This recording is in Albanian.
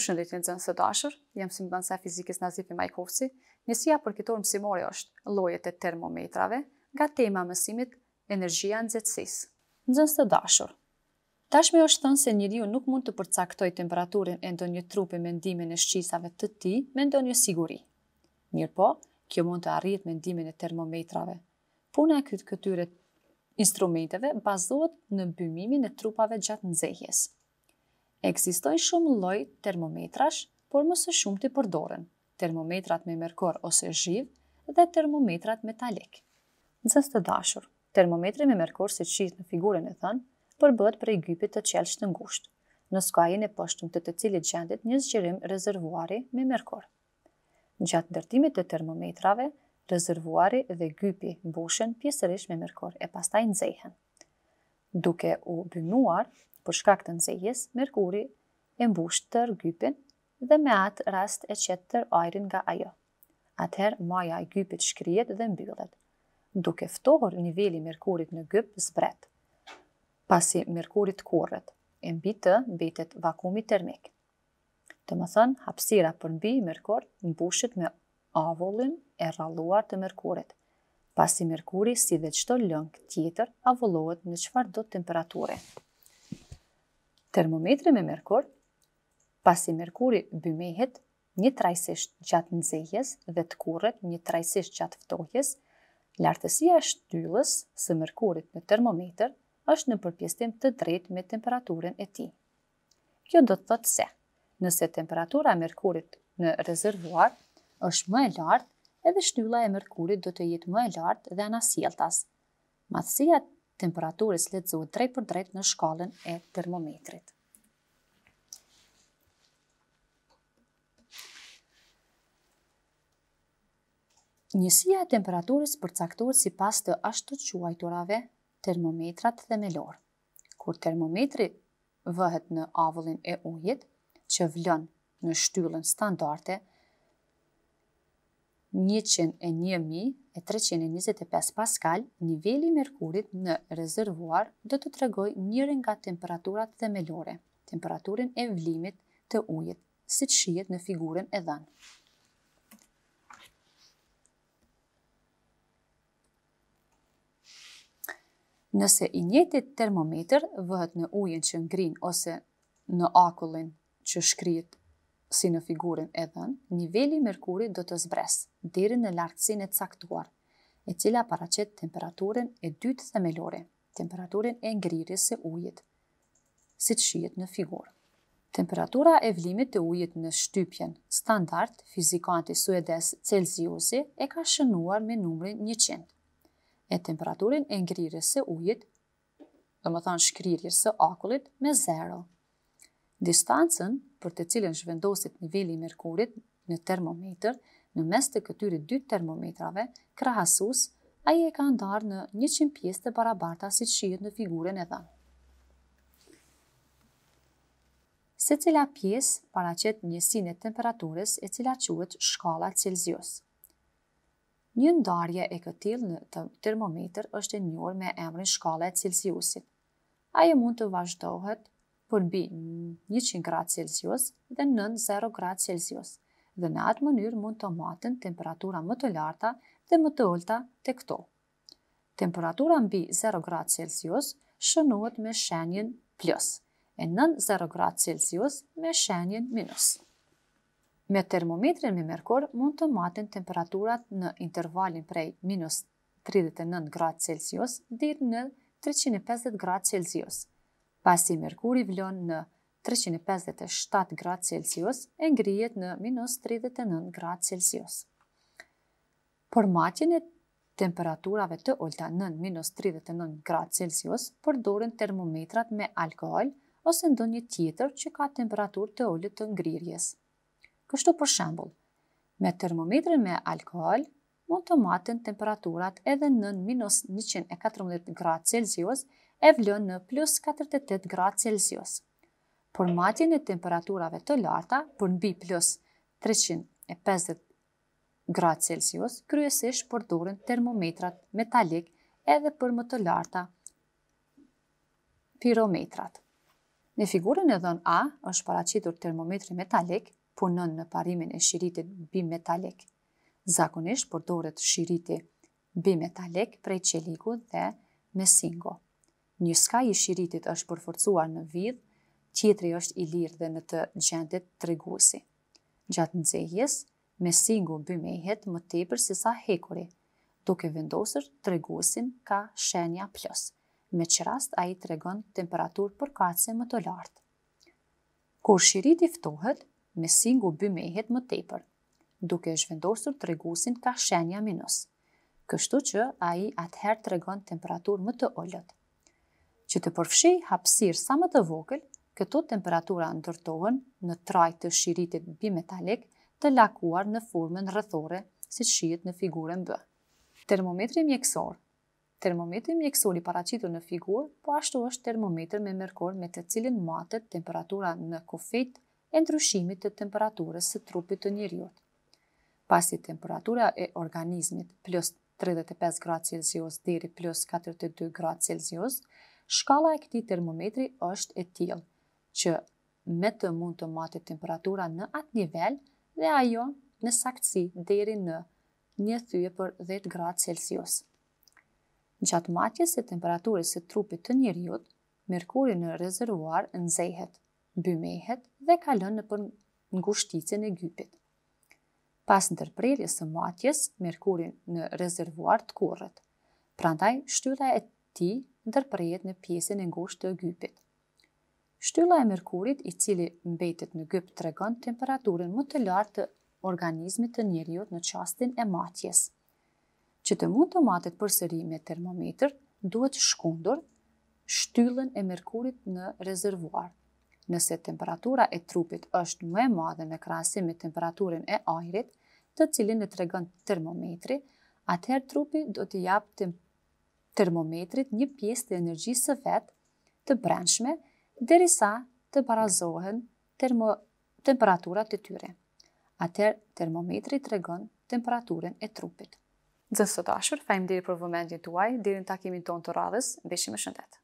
Për në zënë së dashur, jam si mbënësa fizikës Nazifi Majkovci, njësia për kitorë mësimore është lojet e termometrave nga tema mësimit energjia në zëtsis. Në zënë së dashur, tashme është thënë se njëriu nuk mund të përcaktoj temperaturin e ndonjë trupi me ndimin e shqisave të ti me ndonjë siguri. Mirë po, kjo mund të arrit me ndimin e termometrave. Puna e këtë këtyre instrumenteve bazohet në bëmimin e trupave gjatë nëzehjesë. Eksistoj shumë lloj termometrash, por më së shumë të përdoren, termometrat me mërkor ose zhiv dhe termometrat metalik. Nësës të dashur, termometri me mërkor si qitë në figurën e thënë përbëdë për e gypit të qelë të ngushtë, në skajin e pështëm të të cilit gjendit një zgjërim rezervuari me mërkor. Në gjatë ndërtimit të termometrave, rezervuari dhe gypi bushen pjesërish me mërkor e pastaj nëzehen. Duke u bënuar, Për shkak të nxehjes, Merkuri e mbush tër gypin dhe me atë rast e qetë tër ajrin nga ajo. Atëherë maja e gypit shkrihet dhe mbyllet. Duke ftohur niveli i Merkurit në gyp zbret. Pasi Merkuri të kurret, e mbi të mbetet vakumi termik. Të më thënë, hapsira për mbi Merkur mbushet me avullin e ralluar të Merkurit, pasi Merkuri si dhe qëto lëngë tjetër avullohet në qëfar do temperaturit termometri me merkur, pasi merkuri bymehet një trajsisht gjatë nëzehjes dhe të kurët një trajsisht gjatë ftohjes, lartësia e shtyllës së merkurit në termometr është në përpjestim të drejt me temperaturën e ti. Kjo do të thotë se, nëse temperatura merkurit në rezervuar është më e lartë, edhe shtylla e merkurit do të jetë më e lartë dhe anasjeltas. Madhësia temperaturës letëzohet drejt për drejt në shkallën e termometrit. Njësia e temperaturës përcaktuar si pas të ashtë të quajturave termometrat themelor. Kur termometri vëhet në avullin e ujit, që vlon në shtyllën standarte, 101.325 paskal, nivelli merkurit në rezervuar dhe të tregoj mirën nga temperaturat themelore, temperaturin e vlimit të ujit, si të shijet në figurën e dhanë. Nëse i njetit termometer vëhet në ujën që ngrin ose në akullin që shkrit si në figurin e dhënë, niveli i Merkurit do të zbres deri në lartësinë e caktuar, e cila paraqet temperaturën e dytë themelore, temperaturën e ngrirjes së ujit, siç shihet në figurë. Temperatura e vlimit të ujit në shtypjen standard fizikanti suedes Celsiusi e ka shënuar me numrin 100. E temperaturin e ngrirjes së ujit, dhe më than shkrirjes së akullit, me 0. Distancën për të cilën zhvendosit nivelli i Merkurit në termometër, në mes të këtyre dy termometrave, krahasues, ai e ka ndarë në 100 pjesë të barabarta siç shihet në figurën e dhënë. Se cila pjesë paracet njësin e temperaturës e cila quët shkala Celsius. Një ndarje e këtil në termometër termometr është e njërë me emrin shkala e Celsiusit. Aje mund të vazhdohet por bi 100 gradë Celsius dhe nën 0 gradë Celsius, dhe në atë mënyrë mund të matën temperatura më të larta dhe më të ulta të këto. Temperatura mbi 0 gradë Celsius shënohet me shenjen plus, e nën 0 gradë Celsius me shenjen minus. Me termometrin me merkur mund të matën temperaturat në intervalin prej minus 39 gradë Celsius dhe në 350 gradë Celsius, pasi Merkuri vlon në 357 gradë Celsius e ngrijet në minus 39 gradë Celsius. Për matjen e temperaturave të olta në minus 39 gradë Celsius, përdorin termometrat me alkohol ose ndonjë tjetër që ka temperatur të olit të ngrirjes. Kështu për shembul, me termometrin me alkohol, mund të matën temperaturat edhe në minus 114 gradë Celsius, e vlonë në plus 48 gradë Celsius. Por matjen e temperaturave të larta, për nbi plus 350 gradë Celsius, kryesisht përdurin termometrat metalik edhe për më të larta pirometrat. Në figurën e dhën A është paracitur termometri metalik, punon në parimin e shiritit bimetalik. Zakonisht përdoret shiritit bimetalik prej qeliku dhe mesingo. Njëska i shiritit është përforcuar në vidh, tjetëri është i lirë dhe në të gjendit të regusi. Gjatë në zehjes, me singu bëmehet më tepër si sa hekuri, duke vendosër të regusin ka shenja plus, me rast a i të regon temperatur për kace më të lartë. Kur shiriti ftohet, me singu bëmehet më tepër, duke është vendosër të regusin ka shenja minus, kështu që a i atëherë të regon temperatur më të olët, që të përfshi hapsir sa më të vogël, këto temperatura ndërtohen në trajt të shiritit bimetalik të lakuar në formën rëthore si që shiet në figurën bë. Termometri mjekësor Termometri mjekësor i paracitur në figurë, po ashtu është termometri me mërkor me të cilin matet temperatura në kofit e ndryshimit të temperaturës së trupit të njëriot. Pasi temperatura e organizmit plus 35 gradë Celsius deri plus 42 gradë Celsius, shkala e këti termometri është e tjilë, që me të mund të mati temperatura në atë nivel dhe ajo në saktësi deri në një thyje për 10 gradë Celsius. Gjatë matjes e temperaturës së trupit të njëriut, Merkuri në rezervuar nëzehet, bymehet dhe kalën në për ngushticin e gypit. Pas në tërpreljes të matjes, Merkuri në rezervuar të kurët. Prandaj, shtylla e ti ndërprejet në pjesën e ngosht të gypit. Shtylla e merkurit i cili mbetet në gyp të regon temperaturën më të lartë të organizmit të njeriut në qastin e matjes. Që të mund të matet përsëri me termometr, duhet shkundur shtyllën e merkurit në rezervuar. Nëse temperatura e trupit është më e madhe me krasim me temperaturën e ajrit, të cilin e tregon termometri, atëherë trupi do të japë termometrit një pjesë të energjisë së vetë të brendshme, derisa të barazohen termo temperaturat të tyre. Atër termometri të regon temperaturën e trupit. Dhe sot ashur, fajmë diri për vëmendje tuaj, diri në takimin ton të radhës, beshi më shëndet.